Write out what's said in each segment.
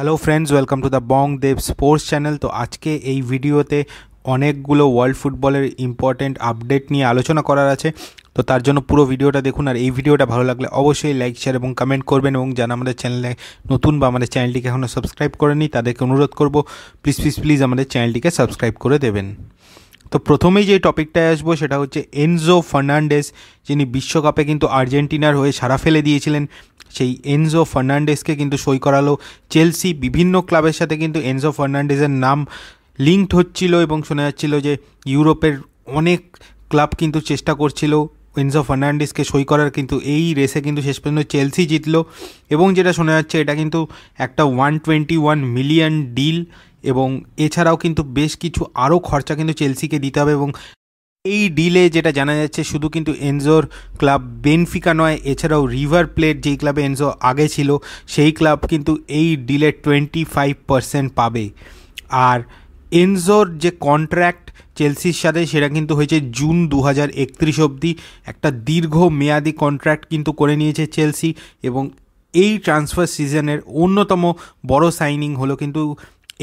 hello friends welcome to the Bong Dev sports channel তো আজকে এই ভিডিওতে অনেকগুলো ওয়ার্ল্ড ফুটবলের ইম্পর্টেন্ট আপডেট নিয়ে আলোচনা করার আছে তো তার জন্য পুরো ভিডিওটা দেখুন আর এই ভিডিওটা ভালো লাগলে অবশ্যই লাইক শেয়ার এবং কমেন্ট করবেন এবং যারা আমাদের চ্যানেলে নতুন বা আমাদের চ্যানেলটিকে এখনও সাবস্ক্রাইব করেনি তাদেরকে অনুরোধ করব প্লিজ প্লিজ প্লিজ আমাদের চ্যানেলটিকে সাবস্ক্রাইব করে দেবেন তো প্রথমেই যে টপিকটায় আসবো সেটা হচ্ছে এনজো ফার্নান্ডেস যিনি বিশ্বকাপে কিন্তু আর্জেন্টিনার হয়ে সারা ফেলে দিয়েছিলেন সেই এনজো ফার্নান্ডেসকে কিন্তু সই করালো চেলসি বিভিন্ন ক্লাবের সাথে কিন্তু এনজো ফার্নান্ডেসের নাম লিঙ্কড হচ্ছিল এবং শোনা যাচ্ছিল যে ইউরোপের অনেক ক্লাব কিন্তু চেষ্টা করছিল এনজো ফার্নান্ডিসকে সই করার কিন্তু এই রেসে কিন্তু শেষ পর্যন্ত চেলসি জিতলো এবং যেটা শোনা যাচ্ছে এটা কিন্তু একটা one twenty one million deal এবং এছাড়াও কিন্তু বেশ কিছু আরও খরচা কিন্তু চেলসিকে দিতে হবে এবং এই ডিলে যেটা জানা যাচ্ছে শুধু কিন্তু এনজোর ক্লাব বেনফিকা নয় এছাড়াও রিভার প্লেট যেই ক্লাবে এনজো আগে ছিল সেই ক্লাব কিন্তু এই ডিলে টোয়েন্টি ফাইভ পার্সেন্ট পাবে আর এনজোর যে কন্ট্র্যাক্ট চেলসির সাথে সেটা কিন্তু হয়েছে জুন দু হাজার একত্রিশ অবধি একটা দীর্ঘ মেয়াদি কন্ট্র্যাক্ট কিন্তু করে নিয়েছে চেলসি এবং এই ট্রান্সফার সিজনের অন্যতম বড় সাইনিং হলো কিন্তু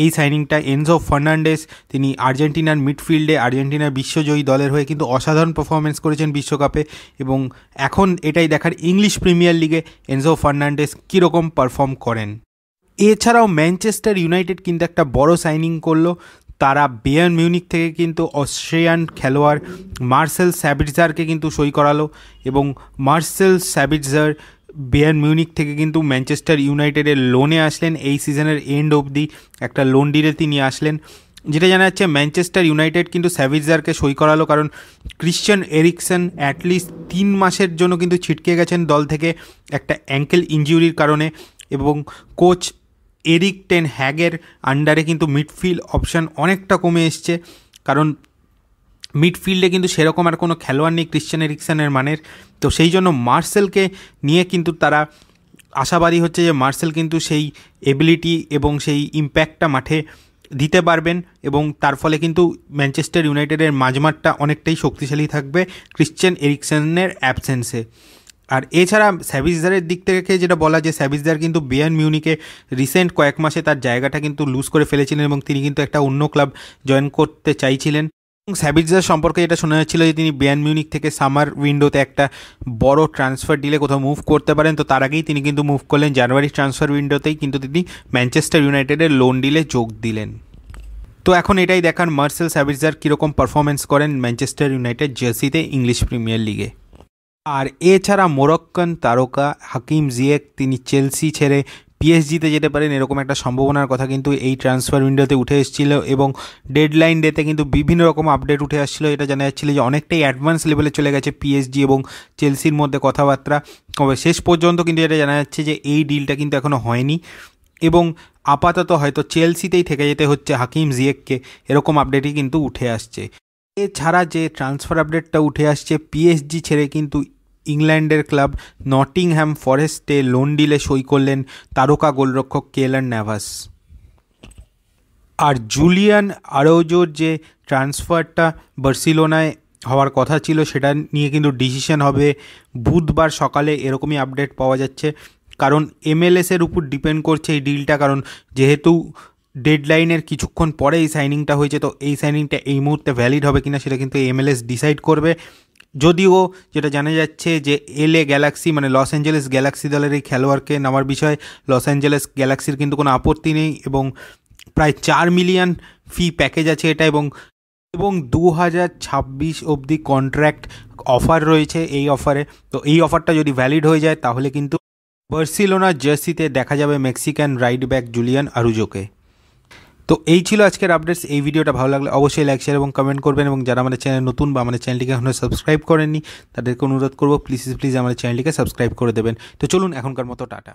এই সাইনিংটা এনজো ফার্নান্ডেস তিনি আর্জেন্টিনার মিডফিল্ডে আর্জেন্টিনার বিশ্বজয়ী দলের হয়ে কিন্তু অসাধারণ পারফরমেন্স করেছেন বিশ্বকাপে এবং এখন এটাই দেখার ইংলিশ প্রিমিয়ার লিগে এনজো ফার্নান্ডেস কীরকম পারফর্ম করেন এছাড়াও ম্যানচেস্টার ইউনাইটেড কিন্তু একটা বড় সাইনিং করলো তারা বেয়ার মিউনিক থেকে কিন্তু অস্ট্রিয়ান খেলোয়াড় মার্সেল স্যাবিটজারকে কিন্তু সই করালো এবং মার্সেল স্যাবিটজার বেয়ার মিউনিক থেকে কিন্তু ম্যানচেস্টার ইউনাইটেডের লোনে আসলেন এই সিজনের এন্ড অবধি একটা লোন ডিলে তিনি আসলেন যেটা জানা যাচ্ছে ম্যানচেস্টার ইউনাইটেড কিন্তু স্যাভিজারকে সই করালো কারণ ক্রিশ্চিয়ান এরিকসন অ্যাটলিস্ট তিন মাসের জন্য কিন্তু ছিটকে গেছেন দল থেকে একটা অ্যাঙ্কেল ইঞ্জুরির কারণে এবং কোচ এরিক টেন হ্যাগের আন্ডারে কিন্তু মিডফিল্ড অপশান অনেকটা কমে এসছে কারণ মিডফিল্ডে কিন্তু সেরকম আর কোনো খেলোয়াড় নেই ক্রিশ্চান এরিকসনের মানের তো সেই জন্য মার্সেলকে নিয়ে কিন্তু তারা আশাবাদী হচ্ছে যে মার্সেল কিন্তু সেই এবিলিটি এবং সেই ইম্প্যাক্টটা মাঠে দিতে পারবেন এবং তার ফলে কিন্তু ম্যানচেস্টার ইউনাইটেডের মাঝমাঠটা অনেকটাই শক্তিশালী থাকবে ক্রিশ্চান এরিকসনের অ্যাবসেন্সে আর এছাড়া স্যাভিজদারের দিক থেকে যেটা বলা যে স্যাভিজদার কিন্তু বিয়ান মিউনিকে রিসেন্ট কয়েক মাসে তার জায়গাটা কিন্তু লুজ করে ফেলেছিলেন এবং তিনি কিন্তু একটা অন্য ক্লাব জয়েন করতে চাইছিলেন স্যাবিজার সম্পর্কে যেটা শোনা যাচ্ছিল যে তিনি বিয়ান মিউনিক থেকে সামার উইন্ডোতে একটা বড় ট্রান্সফার ডিলে কোথাও মুভ করতে পারেন তো তার আগেই তিনি কিন্তু মুভ করলেন জানুয়ারি ট্রান্সফার উইন্ডোতেই কিন্তু তিনি ম্যানচেস্টার ইউনাইটেডের লোন ডিলে যোগ দিলেন তো এখন এটাই দেখান মার্সেল স্যাভিজার কীরকম পারফরমেন্স করেন ম্যানচেস্টার ইউনাইটেড জার্সিতে ইংলিশ প্রিমিয়ার লিগে আর এছাড়া মোরক্কান তারকা হাকিম জিয়েক তিনি চেলসি ছেড়ে পিএসজিতে যেতে পারেন এরকম একটা সম্ভাবনার কথা কিন্তু এই ট্রান্সফার উইন্ডোতে উঠে এসেছিল এবং ডেডলাইন ডেতে কিন্তু বিভিন্ন রকম আপডেট উঠে আসছিল এটা জানা যাচ্ছিল যে অনেকটাই অ্যাডভান্স লেভেলে চলে গেছে পিএসজি এবং চেলসির মধ্যে কথাবার্তা তবে শেষ পর্যন্ত কিন্তু এটা জানা যাচ্ছে যে এই ডিলটা কিন্তু এখনও হয়নি এবং আপাতত হয়তো চেলসিতেই থেকে যেতে হচ্ছে হাকিম জিয়েককে এরকম আপডেটই কিন্তু উঠে আসছে এছাড়া যে ট্রান্সফার আপডেটটা উঠে আসছে পিএসজি ছেড়ে কিন্তু ইংল্যান্ডের ক্লাব নটিংহ্যাম ফরেস্টে লোন ডিলে সই করলেন তারকা গোলরক্ষক কেলার ন্যাভাস আর জুলিয়ান আরোজোর যে ট্রান্সফারটা বার্সিলোনায় হওয়ার কথা ছিল সেটা নিয়ে কিন্তু ডিসিশন হবে বুধবার সকালে এরকমই আপডেট পাওয়া যাচ্ছে কারণ এমএলএসের উপর ডিপেন্ড করছে এই ডিলটা কারণ যেহেতু ডেডলাইনের কিছুক্ষণ পরে এই সাইনিংটা হয়েছে তো এই সাইনিংটা এই মুহূর্তে ভ্যালিড হবে কিনা সেটা কিন্তু এমএলএস ডিসাইড করবে যদিও যেটা জানা যাচ্ছে যে এলএ গ্যালাক্সি মানে লস অ্যাঞ্জেলেস গ্যালাক্সি দলের এই খেলোয়াড়কে নেওয়ার বিষয়ে লস অ্যাঞ্জেলেস গ্যালাক্সির কিন্তু কোনো আপত্তি নেই এবং প্রায় চার মিলিয়ন ফি প্যাকেজ আছে এটা এবং এবং দু হাজার ছাব্বিশ অবধি কন্ট্র্যাক্ট অফার রয়েছে এই অফারে তো এই অফারটা যদি ভ্যালিড হয়ে যায় তাহলে কিন্তু বার্সিলোনা জার্সিতে দেখা যাবে মেক্সিকান রাইড ব্যাক জুলিয়ান আরুজোকে তো এই ছিল আজকের আপডেটস এই ভিডিওটা ভালো লাগলে অবশ্যই লাইক শেয়ার এবং কমেন্ট করবেন এবং যারা আমাদের চ্যানেল নতুন বা আমাদের চ্যানেলটিকে এখনও সাবস্ক্রাইব করেননি তাদেরকে অনুরোধ করবো প্লিজ প্লিজ আমাদের চ্যানেলটিকে সাবস্ক্রাইব করে দেবেন তো চলুন এখনকার মতো টাটা